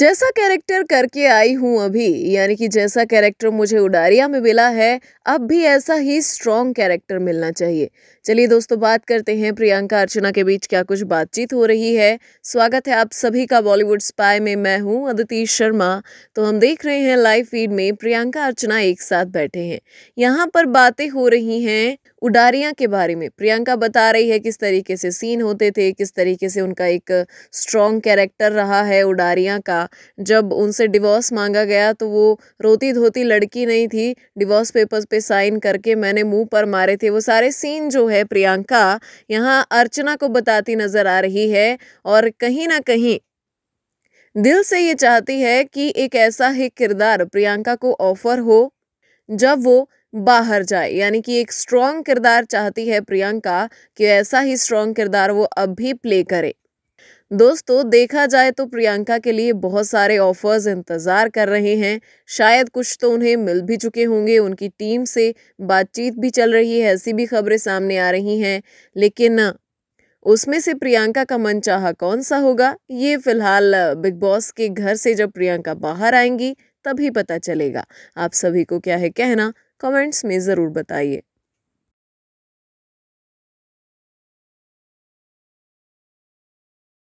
जैसा कैरेक्टर करके आई हूँ अभी यानी कि जैसा कैरेक्टर मुझे उडारिया में मिला है अब भी ऐसा ही स्ट्रॉन्ग कैरेक्टर मिलना चाहिए चलिए दोस्तों बात करते हैं प्रियंका अर्चना के बीच क्या कुछ बातचीत हो रही है स्वागत है आप सभी का बॉलीवुड स्पाई में मैं हूँ अदिति शर्मा तो हम देख रहे हैं लाइव फीड में प्रियंका अर्चना एक साथ बैठे हैं यहाँ पर बातें हो रही हैं उडारियाँ के बारे में प्रियंका बता रही है किस तरीके से सीन होते थे किस तरीके से उनका एक स्ट्रॉन्ग कैरेक्टर रहा है उडारियाँ का जब उनसे डिवोर्स मांगा गया तो वो रोती धोती लड़की नहीं थी डिवोर्स पेपर्स पे साइन करके मैंने मुंह पर मारे थे वो सारे सीन जो है प्रियंका यहाँ अर्चना को बताती नज़र आ रही है और कहीं ना कहीं दिल से ये चाहती है कि एक ऐसा ही किरदार प्रियंका को ऑफर हो जब वो बाहर जाए यानी कि एक स्ट्रॉन्ग किरदार चाहती है प्रियंका कि ऐसा ही स्ट्रॉन्ग किरदार वो अब भी प्ले करे दोस्तों देखा जाए तो प्रियंका के लिए बहुत सारे ऑफर्स इंतज़ार कर रहे हैं शायद कुछ तो उन्हें मिल भी चुके होंगे उनकी टीम से बातचीत भी चल रही है ऐसी भी खबरें सामने आ रही हैं लेकिन उसमें से प्रियंका का मन चाह कौन सा होगा ये फिलहाल बिग बॉस के घर से जब प्रियंका बाहर आएंगी तभी पता चलेगा आप सभी को क्या है कहना कमेंट्स में ज़रूर बताइए